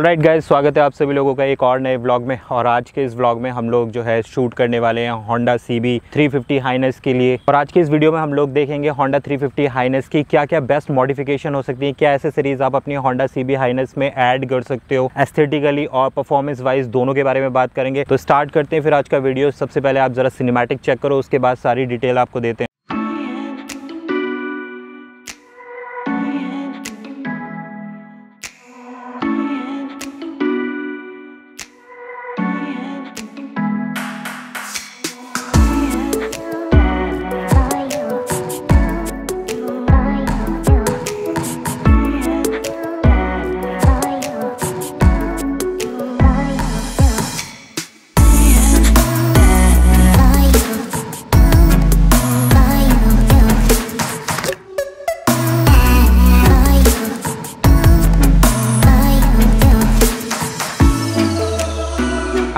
right guys स्वागत है आप सभी लोगों का एक और नए व्लॉग में और आज के इस व्लॉग में हम लोग जो है शूट करने वाले हैं Honda C B three fifty के लिए और आज के इस वीडियो में हम लोग देखेंगे होंडा थ्री फिफ्टी हाइनस की क्या क्या बेस्ट मॉडिफिकेशन हो सकती है क्या एसेसरीज आप अपनी होंडा सी बी हाइनस में ऐड कर सकते हो एस्थेटिकली और परफॉर्मेंस वाइज दोनों के बारे में बात करेंगे तो स्टार्ट करते हैं फिर आज का वीडियो सबसे पहले आप जरा सिनेमेटिक चेक करो उसके बाद सारी डिटेल आपको देते हैं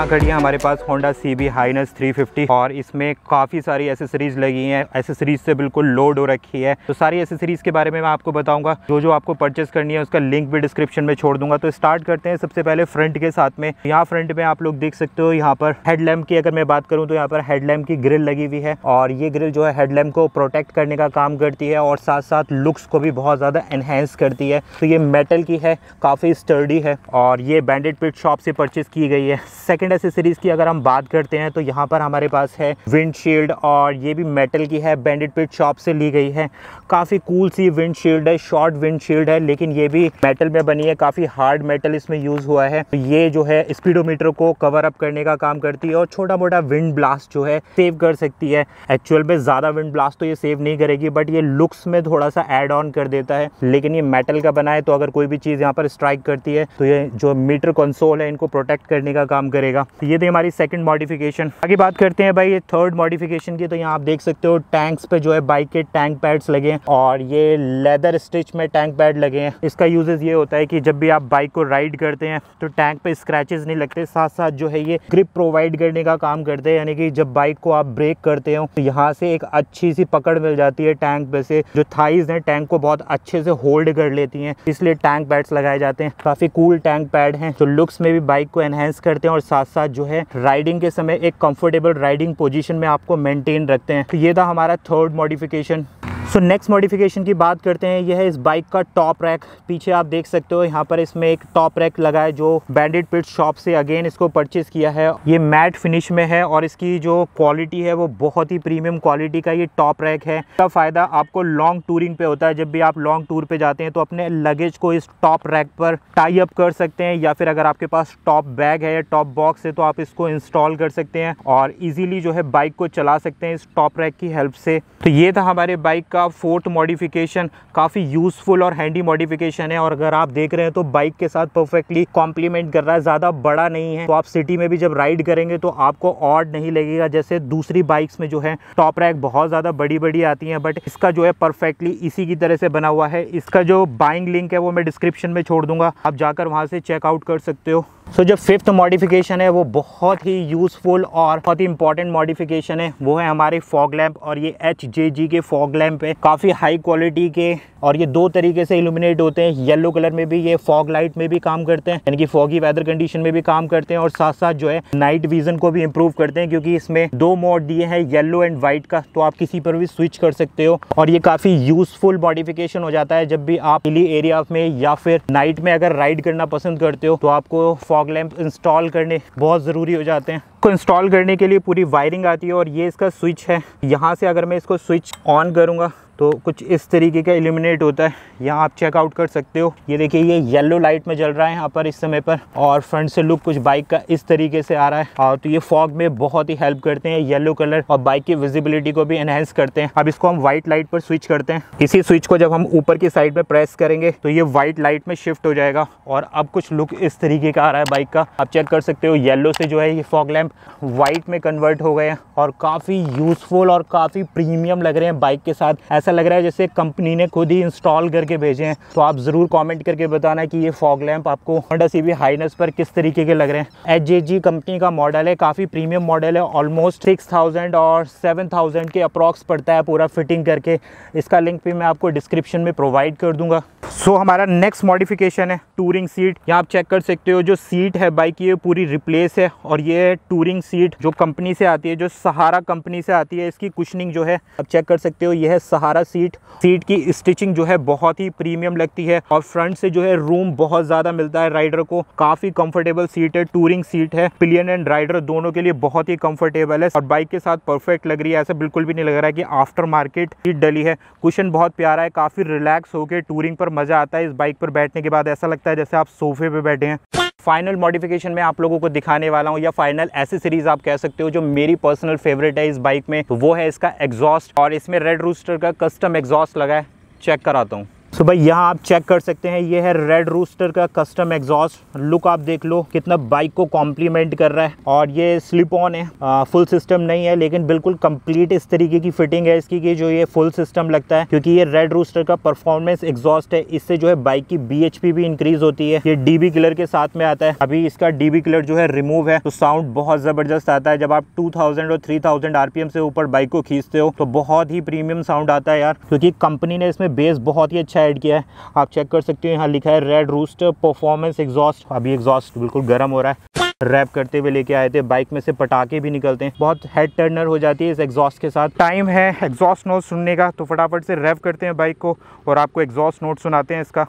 यहाँ खड़ी है हमारे पास Honda C B highness fifty और इसमें काफ़ी सारी एसेसरीज लगी हैं एसेसरीज से बिल्कुल लोड हो रखी है तो सारी एसेसरीज के बारे में मैं आपको बताऊंगा जो जो आपको परचेस करनी है उसका लिंक भी डिस्क्रिप्शन में छोड़ दूंगा तो स्टार्ट करते हैं सबसे पहले फ्रंट के साथ में यहाँ फ्रंट में आप लोग देख सकते हो यहाँ पर हेडलैम्प की अगर मैं बात करूँ तो यहाँ पर हेडलैम्प की ग्रिल लगी हुई है और ये ग्रिल जो है हेडलैम्प को प्रोटेक्ट करने का काम करती है और साथ साथ लुक्स को भी बहुत ज़्यादा एनहेंस करती है तो ये मेटल की है काफ़ी स्टर्डी है और ये बैंडेड पिट शॉप से परचेज़ की गई है सेकेंड एसेसरीज़ की अगर हम बात करते हैं तो यहाँ पर हमारे पास है विंडशील्ड और ये भी मेटल की है बैंडेड पिट शॉप से ली गई है काफ़ी कूल सी विंडशील्ड है शॉर्ट विंडशील्ड है लेकिन ये भी मेटल में बनी है काफ़ी हार्ड मेटल इसमें यूज़ हुआ है तो ये जो है स्पीडोमीटर को कवर अप करने का काम करती है और छोटा मोटा विंड ब्लास्ट जो है सेव कर सकती है एक्चुअल में ज़्यादा विंड ब्लास्ट तो ये सेव नहीं करेगी बट ये लुक्स में थोड़ा सा एड ऑन कर देता है लेकिन ये मेटल का बना है तो अगर कोई भी चीज़ यहाँ पर स्ट्राइक करती है तो ये जो मीटर कंसोल है इनको प्रोटेक्ट करने का काम करेगा जाएगा तो ये थी हमारी सेकंड मॉडिफिकेशन आगे बात करते हैं भाई ये थर्ड मॉडिफिकेशन की तो यहाँ आप देख सकते हो टैंक्स पे जो है बाइक के टैंक पैड्स लगे हैं और ये लेदर स्टिच में टैंक पैड लगे हैं इसका यूजेज ये होता है कि जब भी आप बाइक को राइड करते हैं तो टैंक पे स्क्रैचेस नहीं लगते साथ साथ जो है ये ग्रिप प्रोवाइड करने का काम करते हैं यानी कि जब बाइक को आप ब्रेक करते हो तो यहाँ से एक अच्छी सी पकड़ मिल जाती है टैंक पे से जो थाइज है टैंक को बहुत अच्छे से होल्ड कर लेती है इसलिए टैंक पैड्स लगाए जाते हैं काफी कूल टैंक पैड है जो लुक्स में भी बाइक को एनहेंस करते हैं और साथ साथ साथ जो है राइडिंग के समय एक कंफर्टेबल राइडिंग पोजीशन में आपको मेंटेन रखते हैं ये था हमारा third modification so next modification की बात करते हैं यह है इस बाइक का टॉप रैक पीछे आप देख सकते हो यहाँ पर इसमें एक टॉप रैक लगा है जो बैंडेड पिट शॉप से अगेन इसको परचेज किया है ये मैट फिनिश में है और इसकी जो क्वालिटी है वो बहुत ही प्रीमियम क्वालिटी का ये टॉप रैक है इसका फ़ायदा आपको लॉन्ग टूरिंग पे होता है जब भी आप लॉन्ग टूर पे जाते हैं तो अपने लगेज को इस टॉप रैक पर टाई अप कर सकते हैं या फिर अगर आपके पास टॉप बैग है या टॉप बॉक्स है तो आप इसको इंस्टॉल कर सकते हैं और ईजिली जो है बाइक को चला सकते हैं इस टॉप रैक की हेल्प से तो ये था हमारे बाइक का फोर्थ मॉडिफिकेशन काफ़ी यूज़फुल और हैंडी मॉडिफिकेशन है और अगर आप देख रहे हैं तो बाइक के साथ परफेक्टली कॉम्प्लीमेंट कर रहा है ज़्यादा बड़ा नहीं है तो आप सिटी में भी जब राइड करेंगे तो आपको ऑड नहीं लगेगा जैसे दूसरी बाइक्स में जो है टॉप रैक बहुत ज़्यादा बड़ी बड़ी आती है बट इसका जो है परफेक्टली इसी की तरह से बना हुआ है इसका जो बाइंग लिंक है वो मैं डिस्क्रिप्शन में छोड़ दूंगा आप जाकर वहाँ से चेकआउट कर सकते हो सो so, जो फिफ्थ मॉडिफिकेशन है वो बहुत ही यूज़फुल और बहुत ही इंपॉर्टेंट मॉडिफिकेशन है वो है हमारे फॉग लैम्प और ये एच जे जी के फॉग लैम्प है काफ़ी हाई क्वालिटी के और ये दो तरीके से इल्यूमिनेट होते हैं येलो कलर में भी ये फॉग लाइट में भी काम करते हैं यानी कि फॉगी वेदर कंडीशन में भी काम करते हैं और साथ साथ जो है नाइट विजन को भी इम्प्रूव करते हैं क्योंकि इसमें दो मोड दिए हैं येलो एंड व्हाइट का तो आप किसी पर भी स्विच कर सकते हो और ये काफ़ी यूजफुल मॉडिफिकेशन हो जाता है जब भी आप हिली एरिया में या फिर नाइट में अगर राइड करना पसंद करते हो तो आपको फॉग लैम्प इंस्टॉल करने बहुत ज़रूरी हो जाते हैं को इंस्टॉल करने के लिए पूरी वायरिंग आती है और ये इसका स्विच है यहाँ से अगर मैं इसको स्विच ऑन करूँगा तो कुछ इस तरीके का एलिमिनेट होता है यहाँ आप चेकआउट कर सकते हो ये देखिए ये येलो लाइट में जल रहा है यहाँ पर इस समय पर और फ्रंट से लुक कुछ बाइक का इस तरीके से आ रहा है और हाँ, तो ये फॉग में बहुत ही हेल्प करते हैं येलो कलर और बाइक की विजिबिलिटी को भी एनहेंस करते हैं अब इसको हम व्हाइट लाइट पर स्विच करते हैं इसी स्विच को जब हम ऊपर की साइड में प्रेस करेंगे तो ये व्हाइट लाइट में शिफ्ट हो जाएगा और अब कुछ लुक इस तरीके का आ रहा है बाइक का आप चेक कर सकते हो येलो से जो है ये फॉग लैम्प व्हाइट में कन्वर्ट हो गए हैं और काफ़ी यूजफुल और काफ़ी प्रीमियम लग रहे हैं बाइक के साथ ऐसा लग रहा है जैसे कंपनी ने खुद ही इंस्टॉल करके भेजे हैं तो आप ज़रूर कमेंट करके बताना कि ये फॉग लैंप आपको होंडा सी हाइनस पर किस तरीके के लग रहे हैं एच कंपनी का मॉडल है काफ़ी प्रीमियम मॉडल है ऑलमोस्ट सिक्स और सेवन के अप्रॉक्स पड़ता है पूरा फिटिंग करके इसका लिंक भी मैं आपको डिस्क्रिप्शन में प्रोवाइड कर दूंगा सो so, हमारा नेक्स्ट मॉडिफिकेशन है टूरिंग सीट यहाँ आप चेक कर सकते हो जो सीट है बाइक ये पूरी रिप्लेस है और ये टूरिंग सीट जो कंपनी से आती है जो सहारा कंपनी से आती है इसकी कुशनिंग जो है आप चेक कर सकते हो यह है सहारा हमारा सीट सीट की स्टिचिंग जो है बहुत ही प्रीमियम लगती है और फ्रंट से जो है रूम बहुत ज़्यादा मिलता है राइडर को काफ़ी कंफर्टेबल सीट है टूरिंग सीट है पिलियन एंड राइडर दोनों के लिए बहुत ही कंफर्टेबल है और बाइक के साथ परफेक्ट लग रही है ऐसा बिल्कुल भी नहीं लग रहा है कि आफ्टर मार्केट सीट डली है कुशन बहुत प्यारा है काफ़ी रिलैक्स होकर टूरिंग पर मज़ा आता है इस बाइक पर बैठने के बाद ऐसा लगता है जैसे आप सोफे पे बैठे हैं फाइनल मॉडिफिकेशन मैं आप लोगों को दिखाने वाला हूँ या फाइनल एसेसरीज आप कह सकते हो जो मेरी पर्सनल फेवरेट है इस बाइक में तो वो है इसका एग्जॉस्ट और इसमें रेड रूस्टर का कस्टम एग्जॉस्ट लगा है चेक कराता हूँ सो so भाई यहाँ आप चेक कर सकते हैं ये है रेड रूस्टर का कस्टम एग्जॉस्ट लुक आप देख लो कितना बाइक को कॉम्प्लीमेंट कर रहा है और ये स्लिप ऑन है आ, फुल सिस्टम नहीं है लेकिन बिल्कुल कंप्लीट इस तरीके की फिटिंग है इसकी कि जो ये फुल सिस्टम लगता है क्योंकि ये रेड रूस्टर का परफॉर्मेंस एग्जॉस्ट है इससे जो है बाइक की बी भी इंक्रीज होती है ये डीबी कलर के साथ में आता है अभी इसका डीबी कलर जो है रिमूव है तो साउंड बहुत जबरदस्त आता है जब आप टू और थ्री आरपीएम से ऊपर बाइक को खींचते हो तो बहुत ही प्रीमियम साउंड आता है यार क्योंकि कंपनी ने इसमें बेस बहुत ही अच्छा है ऐड किया है आप चेक कर सकते हो यहाँ लिखा है रेड रूस्टर परफॉर्मेंस एग्जॉस्ट अभी एग्जॉस्ट बिल्कुल गर्म हो रहा है रैप करते हुए लेके आए थे बाइक में से पटाखे भी निकलते हैं बहुत हेड टर्नर हो जाती है इस एग्जॉस्ट के साथ टाइम है एग्जॉस्ट नोट सुनने का तो फटाफट से रैप करते हैं बाइक को और आपको एग्जॉस्ट नोट सुनाते हैं इसका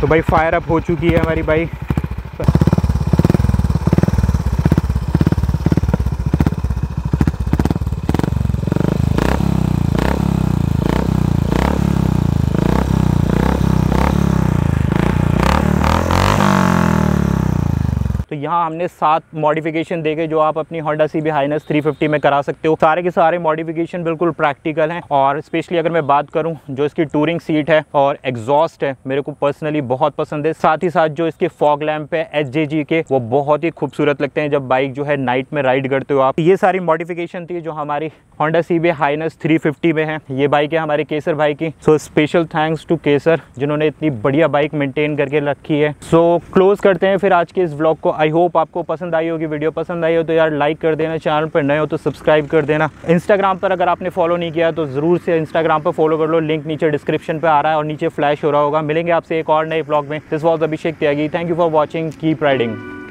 तो भाई फायर अप हो चुकी है हमारी बाइक यहाँ हमने सात मॉडिफिकेशन देखे जो आप अपनी Honda C B Highness three में करा सकते हो सारे के सारे मॉडिफिकेशन बिल्कुल प्रैक्टिकल हैं और स्पेशली अगर मैं बात करूँ जो इसकी टूरिंग सीट है और एग्जॉस्ट है मेरे को पर्सनली बहुत पसंद है साथ ही साथ जो इसके फॉग लैम्प है एच के वो बहुत ही खूबसूरत लगते हैं जब बाइक जो है नाइट में राइड करते हो आप ये सारी मॉडिफिकेशन थी जो हमारी Honda C B highness fifty में है ये बाइक है हमारे केसर भाई की so special thanks to Kesar जिन्होंने इतनी बढ़िया बाइक मेंटेन करके रखी है सो so, क्लोज करते हैं फिर आज के इस ब्लॉग को आई होप आपको पसंद आई होगी वीडियो पसंद आई हो तो यार लाइक कर देना चैनल पर नए हो तो सब्सक्राइब कर देना इंस्टाग्राम पर अगर आपने फॉलो नहीं किया तो ज़रूर से इंस्टाग्राम पर फॉलो कर लो लिंक नीचे डिस्क्रिप्शन पर आ रहा है और नीचे फ्लैश हो रहा होगा मिलेंगे आपसे एक और नए ब्लॉग में this was Abhishek Tyagi thank you for watching keep riding